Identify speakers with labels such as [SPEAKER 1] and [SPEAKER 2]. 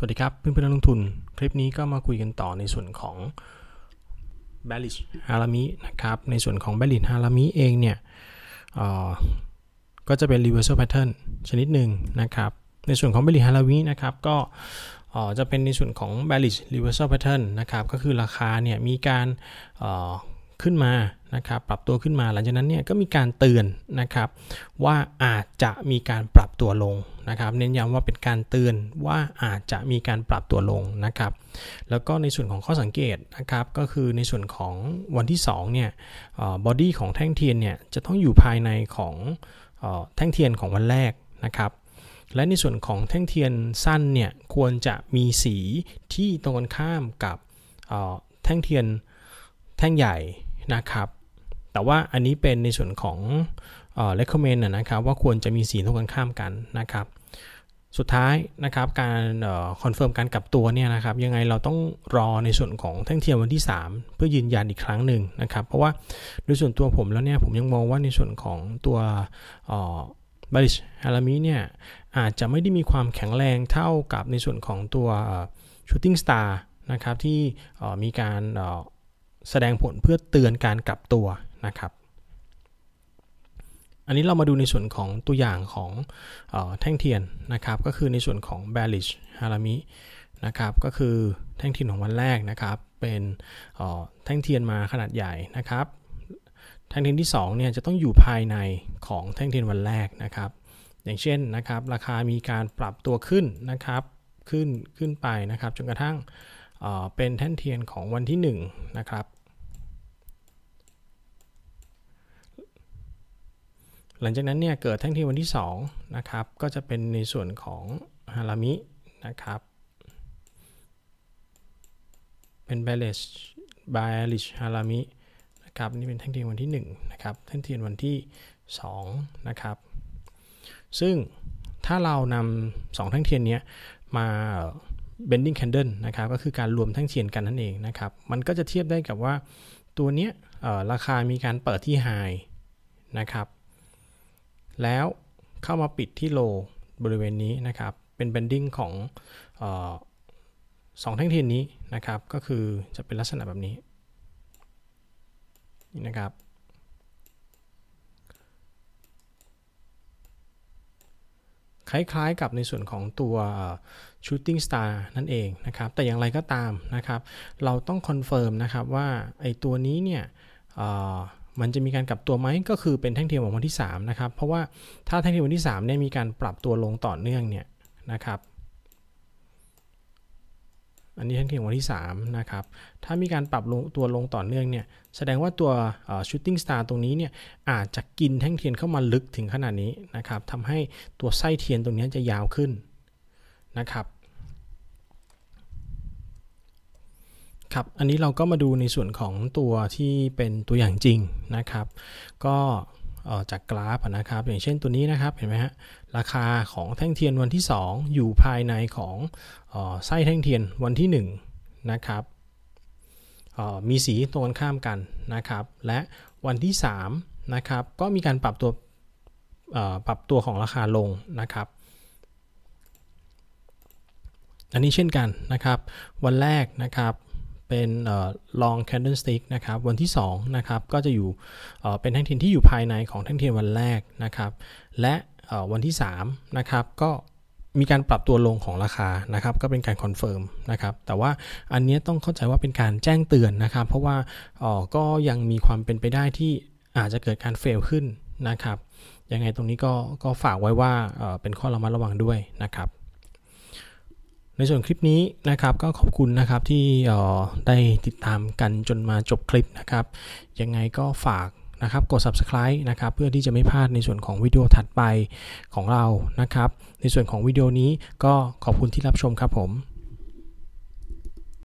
[SPEAKER 1] สวัสดีครับเพื่อนเพื่อนนักลงทุนคลิปนี้ก็มาคุยกันต่อในส่วนของ b a l i s h h a r a m i นะครับในส่วนของ b a l i s h h a r a m i เองเนี่ยก็จะเป็น reversal pattern ชนิดหนึ่งนะครับในส่วนของ b a l i s h h a r a m i นะครับก็จะเป็นในส่วนของ b a l i s h reversal pattern นะครับก็คือราคาเนี่ยมีการขึ้นมานะครับปรับตัวขึ้นมา หลังจากนั้นเนี่ยก็มีการเตือนนะครับว่าอาจจะมีการปรับตัวลงะครับเน้นย้ำว่าเป็นการเตือนว่าอาจจะมีการปรับตัวลงนะครับ แล้วก็ในส่วนของข้อสังเกตนะครับก็คือในส่วนของวันที่2เนี่ยบอดี้ของแท่งเทียนเนี่ยจะต้องอยู่ภายในของแท่งเทียนของวันแรกนะครับ และในส่วนของแท่งเทียนสั้นเนี่ยควรจะมีสีที่ตรงกันข้ามกับแท่งเทียนแท่งใหญ่นะครับ แต่ว่าอันนี้เป็นในส่วนของค e c o m m e n d นะครับ ว่าควรจะมีสีตรงกันข้ามกันนะครับสุดท้ายนะครับการคอนเฟิร์มการกลับตัวเนี่ยนะครับ ยังไงเราต้องรอในส่วนของทั้งเทียมวันที่ 3 เพื่อยืนยันอีกครั้งหนึ่งนะครับ เพราะว่าโดยส่วนตัวผมแล้วเนี่ยผมยังมองว่าในส่วนของตัวบริษทฮารามีเนี่ยอาจจะไม่ได้มีความแข็งแรงเท่ากับในส่วนของตัวชูตติ้งสตาร์นะครับที่มีการแสดงผลเพื่อเตือนการกลับตัวนะครับอันนี้เรามาดูในส่วนของตัวอย่างของออแท่งเทียนนะครับก็คือในส่วนของ b บ l ลิชฮารามินะครับ ก็คือแท่งเทียนของวันแรกนะครับ เป็นแท่งเทียนมาขนาดใหญ่นะครับ แท่งเทียนที่2เนี่ยจะต้องอยู่ภายในของแท่งเทียนวันแรกนะครับ อย่างเช่นนะครับ ราคามีการปรับตัวขึ้นนะครับขึ้นขึ้นไปนะครับจนกระทั่งเป็นแท่งเทียนของวันที่1นะครับหลังจากนั้นเนี่ยเกิดแท่งเทียวันที่2นะครับก็จะเป็นในส่วนของฮารามินะครับ เป็น b a l ชบา b ิ l i s h ฮารามินะครับ นี่เป็นแท่งเทียนวันที่1นะครับแท่งเทียนวันที่ 2 นะครับ ซึ่งถ้าเรานำสองแท่งเทียนนี้มา bending candle นะครับ ก็คือการรวมแท่งเทียนกันนั่นเองนะครับ มันก็จะเทียบได้กับว่าตัวเนี้ยราคามีการเปิดที่ high นะครับแล้วเข้ามาปิดที่โลบริเวณนี้นะครับ เป็นเบนดิ้งของออสองแท่งเทียนนี้นะครับ ก็คือจะเป็นลักษณะแบบนี้นี่นะครับ คล้ายๆกับในส่วนของตัว Shooting Star นั่นเองนะครับ แต่อย่างไรก็ตามนะครับ เราต้องคอนเฟิร์มนะครับว่าไอ้ตัวนี้เนี่ยมันจะมีการกลับตัวไหมก็คือเป็นแท่งเทียมของวันที่ 3 นะครับเพราะว่าถ้าแท่งเทียมวันที่3เนี่ยมีการปรับตัวลงต่อเนื่องเนี่ยนะครับอันนี้แท่งเทียมวันที่3นะครับถ้ามีการปรับลงตัวลงต่อเนื่องเนี่ยแสดงว่าตัว shooting star ตรงนี้เนี่ยอาจจะกินแท่งเทียนเข้ามาลึกถึงขนาดนี้นะครับทำให้ตัวไส้เทียนตรงนี้จะยาวขึ้นนะครับครับ อันนี้เราก็มาดูในส่วนของตัวที่เป็นตัวอย่างจริงนะครับ ก็จากกราฟนะครับ อย่างเช่นตัวนี้นะครับ เห็นไหมฮะ ราคาของแท่งเทียนวันที่ 2 อยู่ภายในของไส้แท่งเทียนวันที่ 1 นะครับ มีสีตรงกันข้ามกันนะครับ และวันที่3นะครับ ก็มีการปรับตัวปรับตัวของราคาลงนะครับ อันนี้เช่นกันนะครับ วันแรกนะครับเป็นลอง candlestick นะครับ วันที่2นะครับ ก็จะอยู่เป็นแท่งเทียนที่อยู่ภายในของแท่งเทียนวันแรกนะครับ และวันที่3นะครับ ก็มีการปรับตัวลงของราคานะครับ ก็เป็นการคอนเฟิร์มนะครับ แต่ว่าอันนี้ต้องเข้าใจว่าเป็นการแจ้งเตือนนะครับ เพราะว่าก็ยังมีความเป็นไปได้ที่อาจจะเกิดการเฟลขึ้นนะครับ ยังไงตรงนี้ก็ก็ฝากไว้ว่าเป็นข้อระมัดระวังด้วยนะครับในส่วนคลิปนี้นะครับก็ขอบคุณนะครับที่ได้ติดตามกันจนมาจบคลิปนะครับยังไงก็ฝากนะครับกด subscribe นะครับ เพื่อที่จะไม่พลาดในส่วนของวิดีโอถัดไปของเรานะครับ ในส่วนของวิดีโอนี้ก็ขอบคุณที่รับชมครับผม